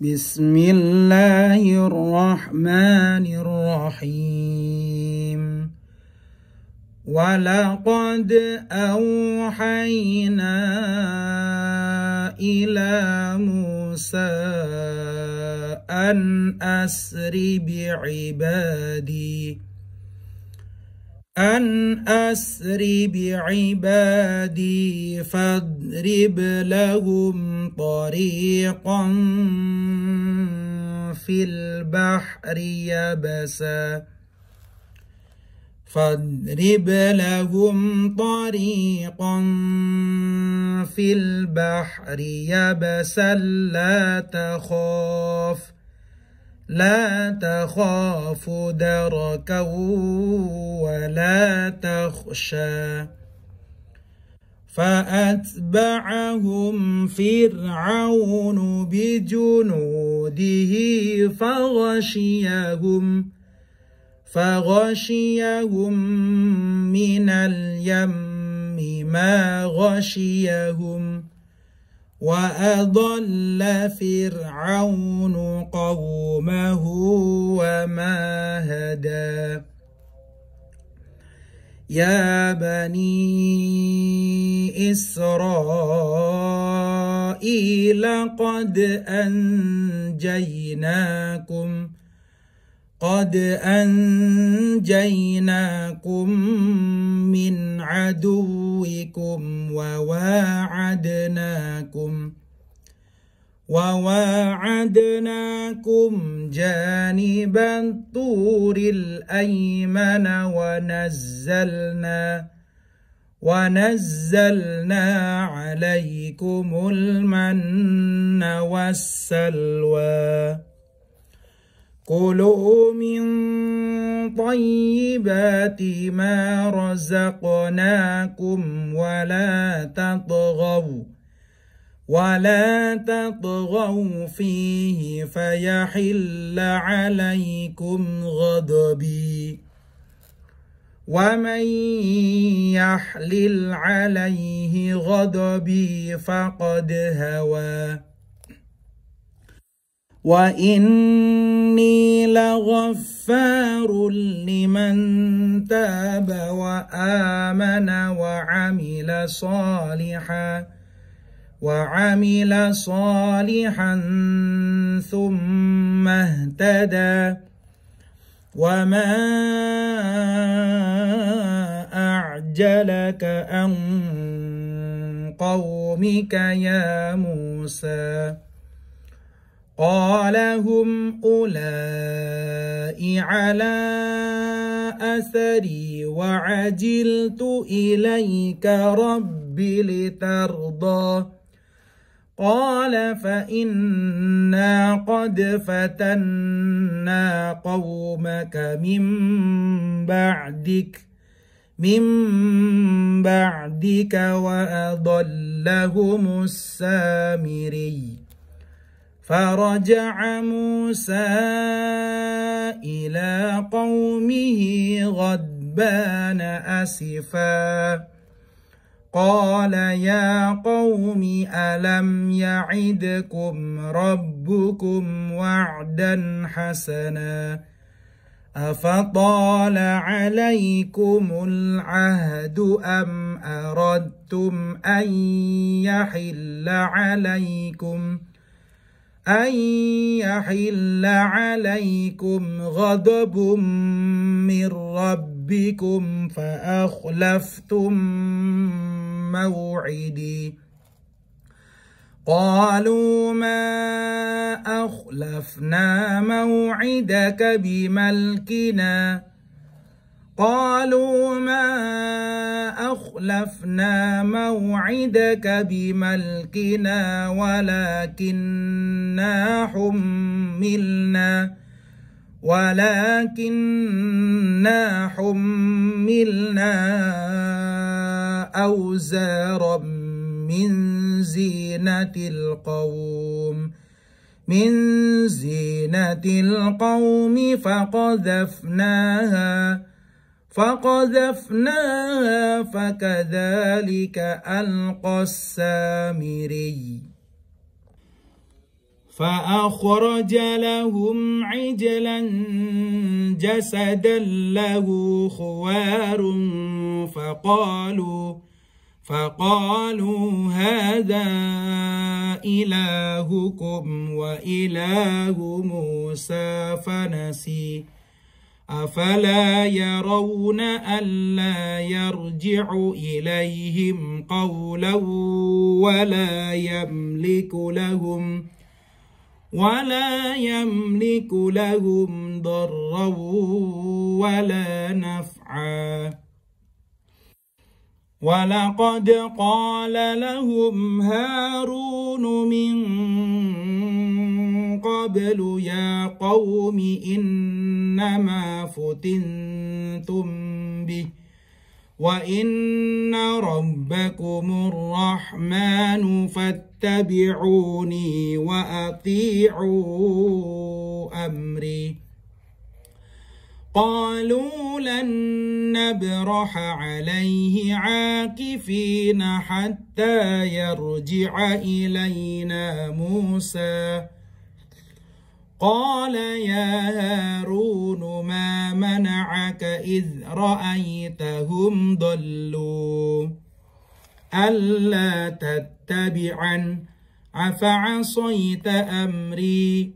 بسم الله الرحمن الرحيم ولقد أوحينا إلى موسى أن أسر بعبادي أن أسر بعبادي فاضرب لهم طريقا في البحر يبسا فاضرب لهم طريقا في البحر يبسا لا تخاف لا تخاف دركا تخشى فأتبعهم فرعون بجنوده فغشيهم فغشيهم من اليم ما غشيهم وأضل فرعون قومه وما هدى يا بني إسرائيل قد أنجيناكم قد أنجيناكم من عدوكم وواعدناكم وواعدناكم جانب الطور الأيمن ونزلنا ونزلنا عليكم المن والسلوى كلوا من طيبات ما رزقناكم ولا تطغوا ولا تطغوا فيه فيحل عليكم غضبي ومن يحلل عليه غضبي فقد هوى واني لغفار لمن تاب وامن وعمل صالحا وعمل صالحا ثم اهتدى وما أعجلك عن قومك يا موسى قال هم أولئك على أثري وعجلت إليك رب لترضى قال فإنا قد فتنا قومك من بعدك من بعدك وأضلهم السامري فرجع موسى إلى قومه غدبان أسفاً قال يا قوم ألم يعدكم ربكم وعدا حسنا أفطال عليكم العهد أم أردتم أن يحل عليكم أن يحل عليكم غضب من ربكم ربكم فأخلفتم موعدي قالوا ما أخلفنا موعدك بملكنا قالوا ما أخلفنا موعدك بملكنا ولكننا حملنا ولكننا حملنا أوزارا من زينة القوم من زينة القوم فقذفناها فقذفناها فكذلك ألقى السامري فأخرج لهم عجلا جسدا له خوار فقالوا فقالوا هذا إلهكم وإله موسى فنسي أفلا يرون ألا يرجع إليهم قولا ولا يملك لهم ۖ ولا يملك لهم ضرا ولا نفعا ولقد قال لهم هارون من قبل يا قوم إنما فتنتم به وإن ربكم الرحمن فاتبعوني وأطيعوا أمري قالوا لن نبرح عليه عاكفين حتى يرجع إلينا موسى قال يا هارون ما منعك إذ رأيتهم ضلوا ألا تتبعا أفعصيت أمري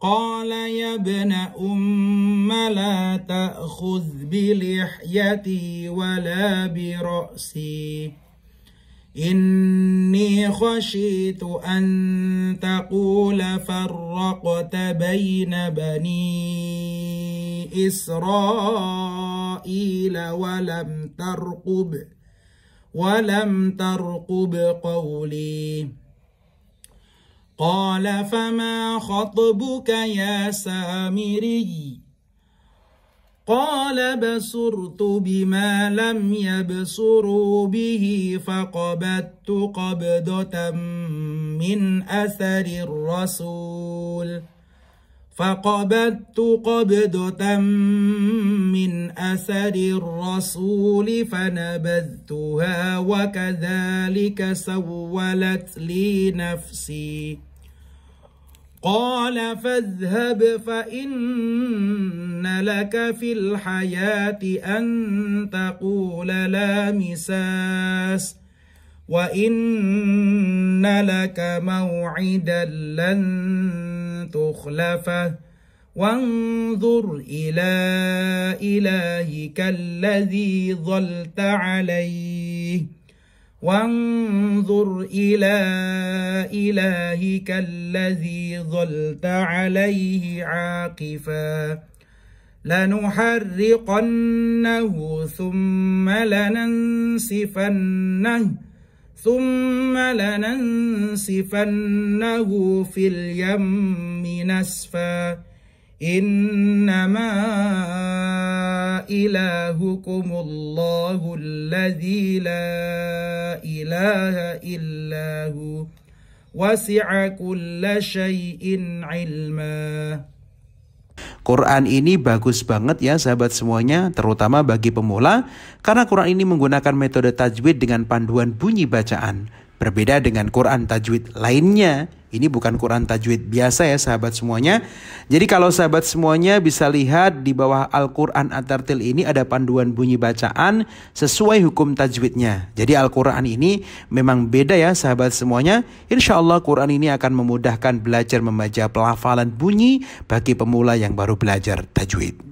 قال يا ابن أم لا تأخذ بلحيتي ولا برأسي إني خشيت أن تقول فرقت بين بني إسرائيل ولم ترقب ولم ترقب قولي قال فما خطبك يا سامري قال بصرت بما لم يبصروا به فقبضت قبضة من أثر الرسول فقبضت قبضة من أثر الرسول فنبذتها وكذلك سولت لي نفسي قال فاذهب فإن لك في الحياة أن تقول لا مساس وإن لك موعدا لن تخلفه وانظر إلى إلهك الذي ظلت عليه وانظر إلى إلهك الذي ظلت عليه عاقفا لنحرقنه ثم لننسفنه ثم لننسفنه في اليم نسفا إنما إلهكم الله الذي لا إله إلا هو وسع كل شيء Quran ini bagus banget ya sahabat semuanya, terutama bagi pemula, karena Quran ini menggunakan metode tajwid dengan panduan bunyi bacaan. Berbeda dengan Quran tajwid lainnya, ini bukan Quran tajwid biasa ya sahabat semuanya. Jadi kalau sahabat semuanya bisa lihat di bawah Al-Quran At-Tartil ini ada panduan bunyi bacaan sesuai hukum tajwidnya. Jadi Al-Quran ini memang beda ya sahabat semuanya. Insya Allah Quran ini akan memudahkan belajar membaca pelafalan bunyi bagi pemula yang baru belajar tajwid.